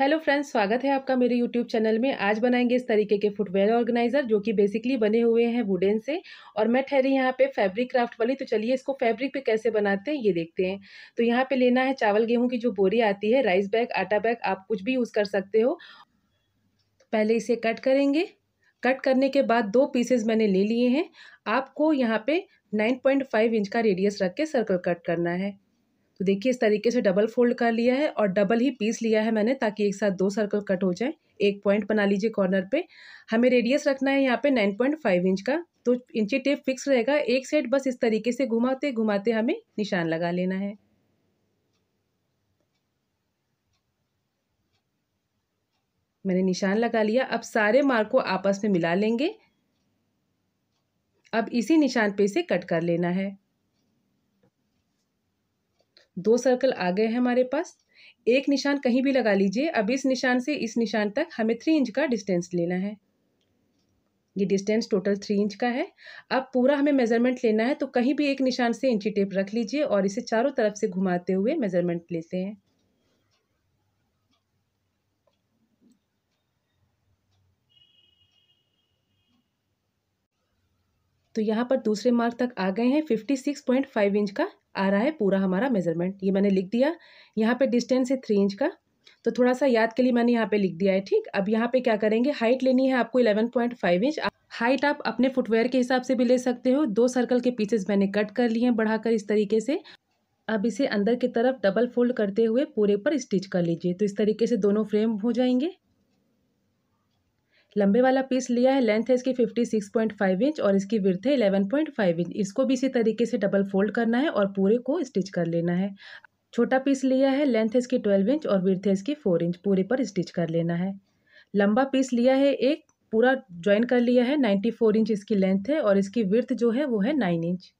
hello friends स्वागत है आपका मेरे यूट्यूब चैनल में आज बनाएंगे इस तरीके के फुटवेयर ऑर्गेनाइज़र जो कि बेसिकली बने हुए हैं वुडेन से और मैं ठहरी यहाँ पे फैब्रिक क्राफ्ट वाली तो चलिए इसको फैब्रिक पे कैसे बनाते हैं ये देखते हैं तो यहाँ पे लेना है चावल गेहूँ की जो बोरी आती है राइस बैग आटा बैग आप कुछ भी यूज़ कर सकते हो पहले इसे कट करेंगे कट करने के बाद दो पीसेज मैंने ले लिए हैं आपको यहाँ पर नाइन इंच का रेडियस रख के सर्कल कट करना है तो देखिए इस तरीके से डबल फोल्ड कर लिया है और डबल ही पीस लिया है मैंने ताकि एक साथ दो सर्कल कट हो जाए एक पॉइंट बना लीजिए कॉर्नर पे हमें रेडियस रखना है यहाँ पे नाइन पॉइंट फाइव इंच का तो इंची टेप फिक्स रहेगा एक साइड बस इस तरीके से घुमाते घुमाते हमें निशान लगा लेना है मैंने निशान लगा लिया अब सारे मार्क को आपस में मिला लेंगे अब इसी निशान पे इसे कट कर लेना है दो सर्कल आ गए हैं हमारे पास एक निशान कहीं भी लगा लीजिए अब इस निशान से इस निशान तक हमें थ्री इंच का डिस्टेंस लेना है ये डिस्टेंस टोटल थ्री इंच का है अब पूरा हमें मेजरमेंट लेना है तो कहीं भी एक निशान से इंची टेप रख लीजिए और इसे चारों तरफ से घुमाते हुए मेजरमेंट लेते हैं तो यहाँ पर दूसरे मार्क तक आ गए हैं fifty six point five inch का आ रहा है पूरा हमारा मेजरमेंट ये मैंने लिख दिया यहाँ पे डिस्टेंस है थ्री इंच का तो थोड़ा सा याद के लिए मैंने यहाँ पे लिख दिया है ठीक अब यहाँ पे क्या करेंगे हाइट लेनी है आपको eleven point five inch height आप अपने फुटवेयर के हिसाब से भी ले सकते हो दो सर्कल के पीसेस मैंने कट कर लिए हैं बढ़ाकर इस तरीके से अब इसे अंदर की तरफ डबल फोल्ड करते हुए पूरे पर स्टिच कर लीजिए तो इस तरीके से दोनों फ्रेम हो जाएंगे लंबे वाला पीस लिया है लेंथ है इसकी fifty six point five inch और इसकी विर्थ है इलेवन पॉइंट फाइव इंच इसको भी इसी तरीके से डबल फोल्ड करना है और पूरे को स्टिच कर लेना है छोटा पीस लिया है लेंथ है इसकी ट्वेल्व इंच और विर्थ है इसकी फोर इंच पूरे पर स्टिच कर लेना है लंबा पीस लिया है एक पूरा ज्वाइन कर लिया है नाइन्टी फोर इंच इसकी लेंथ है और इसकी विर्थ जो है वो है नाइन इंच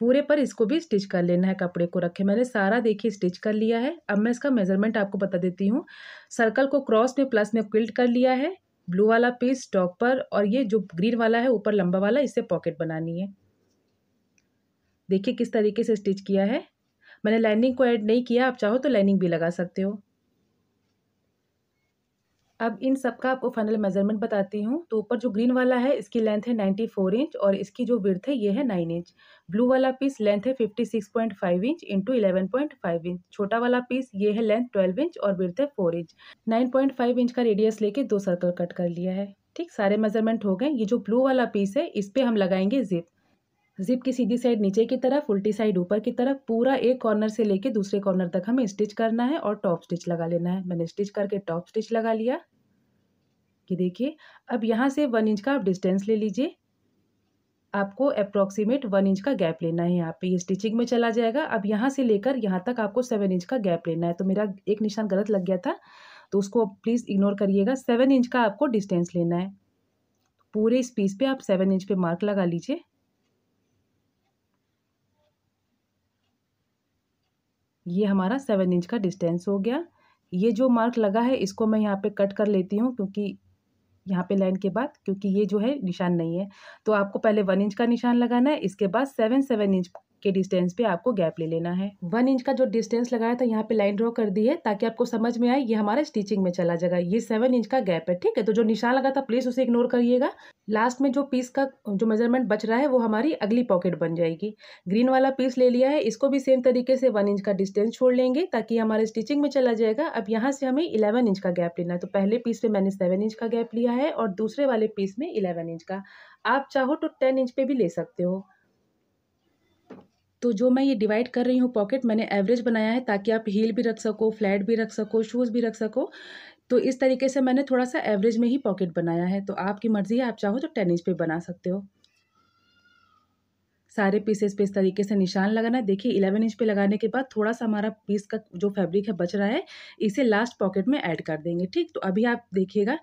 पूरे पर इसको भी स्टिच कर लेना है कपड़े को रखे मैंने सारा देखिए स्टिच कर लिया है अब मैं इसका मेजरमेंट आपको बता देती हूँ सर्कल को क्रॉस में प्लस में क्विल्ट कर लिया है ब्लू वाला पीस टॉप पर और ये जो ग्रीन वाला है ऊपर लंबा वाला इसे पॉकेट बनानी है देखिए किस तरीके से स्टिच किया है मैंने लाइनिंग को ऐड नहीं किया आप चाहो तो लाइनिंग भी लगा सकते हो अब इन सब का आपको फाइनल मेजरमेंट बताती हूँ तो ऊपर जो ग्रीन वाला है इसकी लेंथ है 94 इंच और इसकी जो विर्थ है ये है 9 इंच ब्लू वाला पीस लेंथ है 56.5 इंच इंटू इलेवन इंच छोटा वाला पीस ये है लेंथ 12 इंच और विर्थ है 4 इंच 9.5 इंच का रेडियस लेके दो सर्कल कट कर लिया है ठीक सारे मेजरमेंट हो गए ये जो ब्लू वाला पीस है इस पर हम लगाएंगे जिप जिप की सीधी साइड नीचे की तरफ उल्टी साइड ऊपर की तरफ पूरा एक कॉर्नर से लेके दूसरे कॉर्नर तक हमें स्टिच करना है और टॉप स्टिच लगा लेना है मैंने स्टिच करके टॉप स्टिच लगा लिया कि देखिए अब यहाँ से वन इंच का आप डिस्टेंस ले लीजिए आपको अप्रॉक्सीमेट वन इंच का गैप लेना है यहाँ पे ये स्टिचिंग में चला जाएगा अब यहाँ से लेकर यहाँ तक आपको सेवन इंच का गैप लेना है तो मेरा एक निशान गलत लग गया था तो उसको प्लीज़ इग्नोर करिएगा सेवन इंच का आपको डिस्टेंस लेना है पूरे इस पीस पे आप सेवन इंच पे मार्क लगा लीजिए ये हमारा सेवन इंच का डिस्टेंस हो गया ये जो मार्क लगा है इसको मैं यहाँ पे कट कर लेती हूँ क्योंकि यहाँ पे लाइन के बाद क्योंकि ये जो है निशान नहीं है तो आपको पहले वन इंच का निशान लगाना है इसके बाद सेवन सेवन इंच के डिस्टेंस पे आपको गैप ले लेना है वन इंच का जो डिस्टेंस लगाया था यहाँ पे लाइन ड्रॉ कर दी है ताकि आपको समझ में आए ये हमारा स्टिचिंग में चला जाएगा ये सेवन इंच का गैप है ठीक है तो जो निशान लगा था प्लीज उसे इग्नोर करिएगा लास्ट में जो पीस का जो मेजरमेंट बच रहा है वो हमारी अगली पॉकेट बन जाएगी ग्रीन वाला पीस ले लिया है इसको भी सेम तरीके से वन इंच का डिस्टेंस छोड़ लेंगे ताकि हमारे स्टिचिंग में चला जाएगा अब यहाँ से हमें इलेवन इंच का गैप लेना है तो पहले पीस पे मैंने सेवन इंच का गैप लिया है और दूसरे वाले पीस में इलेवन इंच का आप चाहो तो टेन इंच पे भी ले सकते हो तो जो मैं ये डिवाइड कर रही हूँ पॉकेट मैंने एवरेज बनाया है ताकि आप हील भी रख सको फ्लैट भी रख सको शूज़ भी रख सको तो इस तरीके से मैंने थोड़ा सा एवरेज में ही पॉकेट बनाया है तो आपकी मर्ज़ी है आप चाहो तो टेनिस पे बना सकते हो सारे पीसेस पे इस तरीके से निशान लगाना है देखिए इलेवन इंच पे लगाने के बाद थोड़ा सा हमारा पीस का जो फैब्रिक है बच रहा है इसे लास्ट पॉकेट में ऐड कर देंगे ठीक तो अभी आप देखिएगा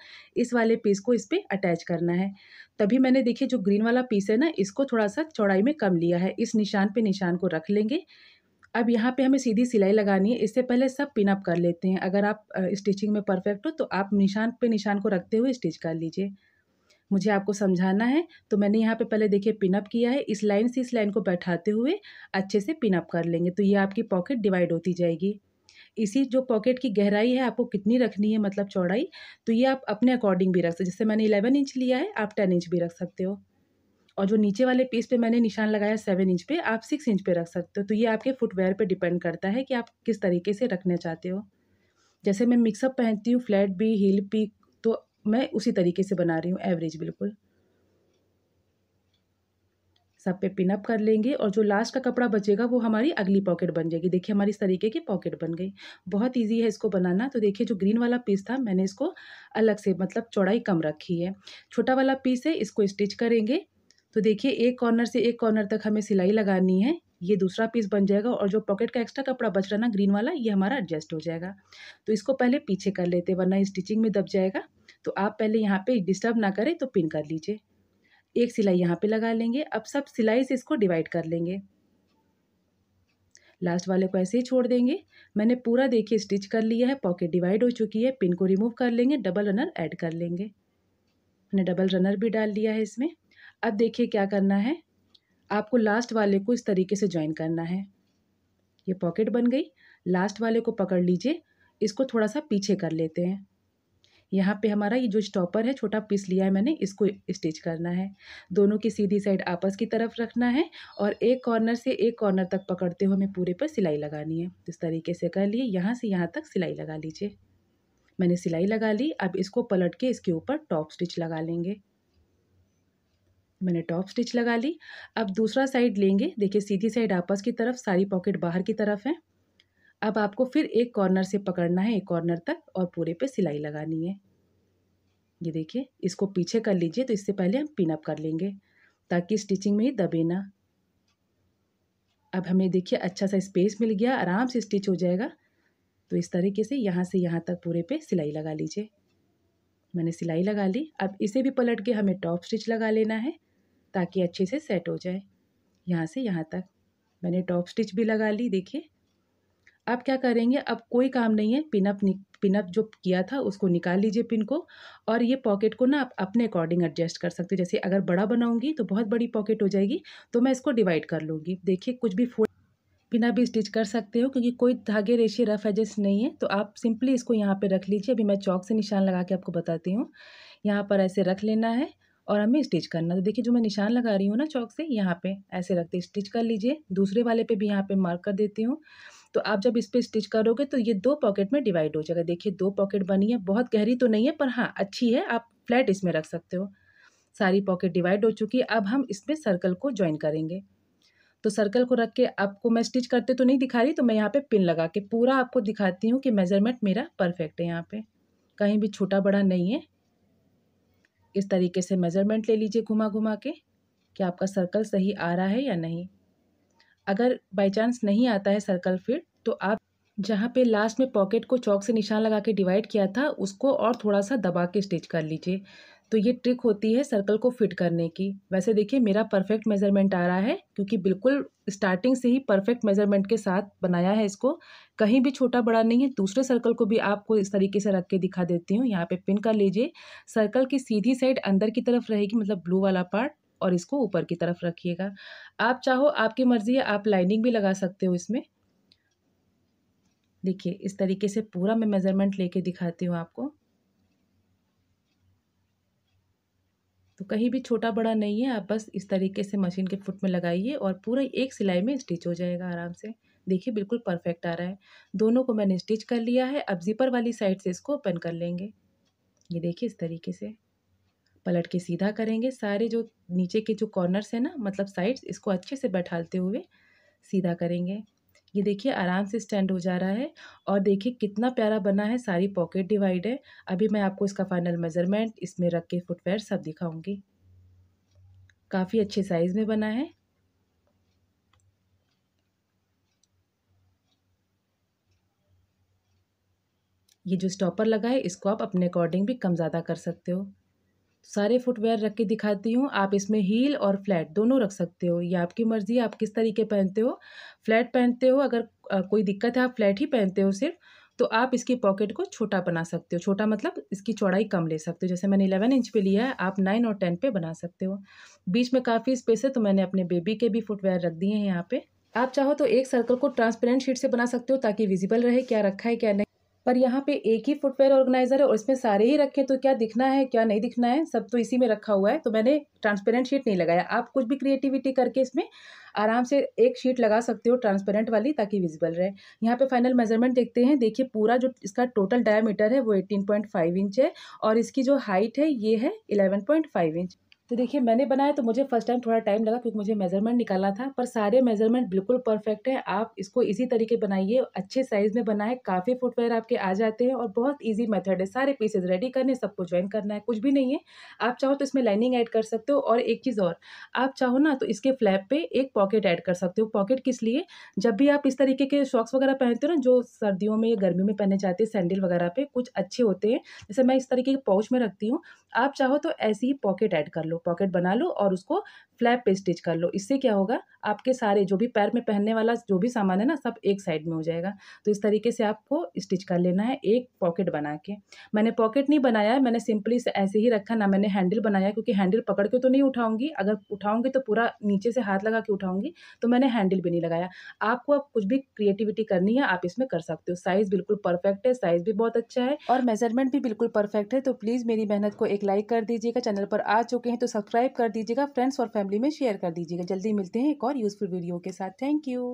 इस वाले पीस को इस पर अटैच करना है तभी मैंने देखिए जो ग्रीन वाला पीस है ना इसको थोड़ा सा चौड़ाई में कम लिया है इस निशान पर निशान को रख लेंगे अब यहाँ पे हमें सीधी सिलाई लगानी है इससे पहले सब पिन अप कर लेते हैं अगर आप स्टिचिंग में परफेक्ट हो तो आप निशान पे निशान को रखते हुए स्टिच कर लीजिए मुझे आपको समझाना है तो मैंने यहाँ पे पहले देखिए पिनअप किया है इस लाइन से इस लाइन को बैठाते हुए अच्छे से पिनअप कर लेंगे तो ये आपकी पॉकेट डिवाइड होती जाएगी इसी जो पॉकेट की गहराई है आपको कितनी रखनी है मतलब चौड़ाई तो ये आप अपने अकॉर्डिंग भी रख सकते जैसे मैंने इलेवन इंच लिया है आप टेन इंच भी रख सकते हो और जो नीचे वाले पीस पे मैंने निशान लगाया सेवन इंच पे आप सिक्स इंच पे रख सकते हो तो ये आपके फुटवेयर पे डिपेंड करता है कि आप किस तरीके से रखना चाहते हो जैसे मैं मिक्सअप पहनती हूँ फ्लैट भी हील भी मैं उसी तरीके से बना रही हूँ एवरेज बिल्कुल सब पे पिनअप कर लेंगे और जो लास्ट का कपड़ा बचेगा वो हमारी अगली पॉकेट बन जाएगी देखिए हमारी इस तरीके की पॉकेट बन गई बहुत इजी है इसको बनाना तो देखिए जो ग्रीन वाला पीस था मैंने इसको अलग से मतलब चौड़ाई कम रखी है छोटा वाला पीस है इसको स्टिच करेंगे तो देखिए एक कॉर्नर से एक कॉर्नर तक हमें सिलाई लगानी है ये दूसरा पीस बन जाएगा और जो पॉकेट का एक्स्ट्रा कपड़ा बच रहा ना ग्रीन वाला ये हमारा एडजस्ट हो जाएगा तो इसको पहले पीछे कर लेते वरना स्टिचिंग में दब जाएगा तो आप पहले यहाँ पे डिस्टर्ब ना करें तो पिन कर लीजिए एक सिलाई यहाँ पे लगा लेंगे अब सब सिलाई से इसको डिवाइड कर लेंगे लास्ट वाले को ऐसे ही छोड़ देंगे मैंने पूरा देखिए स्टिच कर लिया है पॉकेट डिवाइड हो चुकी है पिन को रिमूव कर लेंगे डबल रनर ऐड कर लेंगे मैंने डबल रनर भी डाल लिया है इसमें अब देखिए क्या करना है आपको लास्ट वाले को इस तरीके से ज्वाइन करना है ये पॉकेट बन गई लास्ट वाले को पकड़ लीजिए इसको थोड़ा सा पीछे कर लेते हैं यहाँ पे हमारा ये जो स्टॉपर है छोटा पीस लिया है मैंने इसको स्टिच करना है दोनों की सीधी साइड आपस की तरफ रखना है और एक कॉर्नर से एक कॉर्नर तक पकड़ते हुए हमें पूरे पर सिलाई लगानी है इस तरीके से कर लिए यहाँ से यहाँ तक सिलाई लगा लीजिए मैंने सिलाई लगा ली अब इसको पलट के इसके ऊपर टॉप स्टिच लगा लेंगे मैंने टॉप स्टिच लगा ली अब दूसरा साइड लेंगे देखिए सीधी साइड आपस की तरफ सारी पॉकेट बाहर की तरफ है अब आपको फिर एक कॉर्नर से पकड़ना है एक कॉर्नर तक और पूरे पे सिलाई लगानी है ये देखिए इसको पीछे कर लीजिए तो इससे पहले हम पिनअप कर लेंगे ताकि स्टिचिंग में ही दबे ना अब हमें देखिए अच्छा सा स्पेस मिल गया आराम से स्टिच हो जाएगा तो इस तरीके से यहाँ से यहाँ तक पूरे पे सिलाई लगा लीजिए मैंने सिलाई लगा ली अब इसे भी पलट के हमें टॉप स्टिच लगा लेना है ताकि अच्छे से सेट हो जाए यहाँ से यहाँ तक मैंने टॉप स्टिच भी लगा ली देखिए अब क्या करेंगे अब कोई काम नहीं है पिनअप पिनअप जो किया था उसको निकाल लीजिए पिन को और ये पॉकेट को ना आप अपने अकॉर्डिंग एडजस्ट कर सकते हो जैसे अगर बड़ा बनाऊंगी तो बहुत बड़ी पॉकेट हो जाएगी तो मैं इसको डिवाइड कर लूँगी देखिए कुछ भी फोल्ड बिना भी स्टिच कर सकते हो क्योंकि कोई धागे रेशे रफ एडजस्ट नहीं है तो आप सिंपली इसको यहाँ पर रख लीजिए अभी मैं चौक से निशान लगा के आपको बताती हूँ यहाँ पर ऐसे रख लेना है और हमें स्टिच करना तो देखिए जो मैं निशान लगा रही हूँ ना चौक से यहाँ पे ऐसे रखते स्टिच कर लीजिए दूसरे वाले पे भी यहाँ पे मार्क कर देती हूँ तो आप जब इस पर स्टिच करोगे तो ये दो पॉकेट में डिवाइड हो जाएगा देखिए दो पॉकेट बनी है बहुत गहरी तो नहीं है पर हाँ अच्छी है आप फ्लैट इसमें रख सकते हो सारी पॉकेट डिवाइड हो चुकी है अब हम इसमें सर्कल को ज्वाइन करेंगे तो सर्कल को रख के आपको मैं स्टिच करते तो नहीं दिखा रही तो मैं यहाँ पे पिन लगा के पूरा आपको दिखाती हूँ कि मेज़रमेंट मेरा परफेक्ट है यहाँ पे कहीं भी छोटा बड़ा नहीं है इस तरीके से मेज़रमेंट ले लीजिए घुमा घुमा के कि आपका सर्कल सही आ रहा है या नहीं अगर बाई चांस नहीं आता है सर्कल फिट तो आप जहाँ पे लास्ट में पॉकेट को चौक से निशान लगा के डिवाइड किया था उसको और थोड़ा सा दबा के स्टिच कर लीजिए तो ये ट्रिक होती है सर्कल को फिट करने की वैसे देखिए मेरा परफेक्ट मेजरमेंट आ रहा है क्योंकि बिल्कुल स्टार्टिंग से ही परफेक्ट मेजरमेंट के साथ बनाया है इसको कहीं भी छोटा बड़ा नहीं है दूसरे सर्कल को भी आपको इस तरीके से रख के दिखा देती हूँ यहाँ पे पिन कर लीजिए सर्कल की सीधी साइड अंदर की तरफ रहेगी मतलब ब्लू वाला पार्ट और इसको ऊपर की तरफ रखिएगा आप चाहो आपकी मर्ज़ी है आप लाइनिंग भी लगा सकते हो इसमें देखिए इस तरीके से पूरा मैं मेज़रमेंट लेके दिखाती हूँ आपको तो कहीं भी छोटा बड़ा नहीं है आप बस इस तरीके से मशीन के फुट में लगाइए और पूरा एक सिलाई में स्टिच हो जाएगा आराम से देखिए बिल्कुल परफेक्ट आ रहा है दोनों को मैंने स्टिच कर लिया है अब जिपर वाली साइड से इसको ओपन कर लेंगे ये देखिए इस तरीके से पलट के सीधा करेंगे सारे जो नीचे के जो कॉर्नर्स हैं ना मतलब साइड्स इसको अच्छे से बैठाते हुए सीधा करेंगे ये देखिए आराम से स्टैंड हो जा रहा है और देखिए कितना प्यारा बना है सारी पॉकेट डिवाइड है अभी मैं आपको इसका फाइनल मेज़रमेंट इसमें रख के फुटवेयर सब दिखाऊंगी काफ़ी अच्छे साइज़ में बना है ये जो स्टॉपर लगा है इसको आप अपने अकॉर्डिंग भी कम ज़्यादा कर सकते हो सारे फुटवेयर रख के दिखाती हूँ आप इसमें हील और फ्लैट दोनों रख सकते हो ये आपकी मर्ज़ी आप किस तरीके पहनते हो फ्लैट पहनते हो अगर कोई दिक्कत है आप फ्लैट ही पहनते हो सिर्फ तो आप इसकी पॉकेट को छोटा बना सकते हो छोटा मतलब इसकी चौड़ाई कम ले सकते हो जैसे मैंने इलेवन इंच पे लिया है आप नाइन और टेन पे बना सकते हो बीच में काफ़ी स्पेस है तो मैंने अपने बेबी के भी फुटवेयर रख दिए हैं यहाँ पे आप चाहो तो एक सर्कल को ट्रांसपेरेंट शीट से बना सकते हो ताकि विजिबल रहे क्या रखा है क्या नहीं पर यहाँ पे एक ही फुटवेयर ऑर्गेनाइज़र है और इसमें सारे ही रखे तो क्या दिखना है क्या नहीं दिखना है सब तो इसी में रखा हुआ है तो मैंने ट्रांसपेरेंट शीट नहीं लगाया आप कुछ भी क्रिएटिविटी करके इसमें आराम से एक शीट लगा सकते हो ट्रांसपेरेंट वाली ताकि विजिबल रहे यहाँ पे फाइनल मेजरमेंट देखते हैं देखिए पूरा जो इसका टोटल डायमीटर है वो एटीन पॉइंट फाइव इंच है और इसकी जो हाइट है ये है इलेवन पॉइंट फाइव इंच तो देखिए मैंने बनाया तो मुझे फर्स्ट टाइम थोड़ा टाइम लगा क्योंकि मुझे मेज़रमेंट निकालना था पर सारे मेज़रमेंट बिल्कुल परफेक्ट है आप इसको इसी तरीके बनाइए अच्छे साइज़ में बनाए काफ़ी फुटवेयर आपके आ जाते हैं और बहुत इजी मेथड है सारे पीसेज रेडी करने सबको ज्वाइन करना है कुछ भी नहीं है आप चाहो तो इसमें लाइनिंग ऐड कर सकते हो और एक चीज़ और आप चाहो ना तो इसके फ्लैप पर एक पॉकेट ऐड कर सकते हो पॉकेट किस लिए जब भी आप इस तरीके के शॉक्स वगैरह पहनते हो ना जो सर्दियों में या गर्मी में पहने जाते हैं सैंडल वगैरह पे कुछ अच्छे होते हैं जैसे मैं इस तरीके के पाउच में रखती हूँ आप चाहो तो ऐसी ही पॉकेट ऐड कर लो लो पॉकेट बना लो और उसको फ्लैप पे स्टिच कर लो इससे क्या होगा आपके सारे जो भी पैर में पहनने वाला जो भी सामान है ना सब एक साइड में हो जाएगा तो इस तरीके से आपको स्टिच कर लेना है एक पॉकेट बना के मैंने पॉकेट नहीं बनाया मैंने सिंपली से ऐसे ही रखा ना मैंने हैंडल बनाया क्योंकि हैंडल पकड़ के तो नहीं उठाऊंगी अगर उठाऊंगी तो पूरा नीचे से हाथ लगा के उठाऊंगी तो मैंने हैंडल भी नहीं लगाया आपको अब कुछ भी क्रिएटिविटी करनी है आप इसमें कर सकते हो साइज़ बिल्कुल परफेक्ट है साइज़ भी बहुत अच्छा है और मेजरमेंट भी बिल्कुल परफेक्ट है तो प्लीज़ मेरी मेहनत को एक लाइक कर दीजिएगा चैनल पर आ चुके हैं तो तो सब्सक्राइब कर दीजिएगा फ्रेंड्स और फैमिली में शेयर कर दीजिएगा जल्दी मिलते हैं एक और यूज़फुल वीडियो के साथ थैंक यू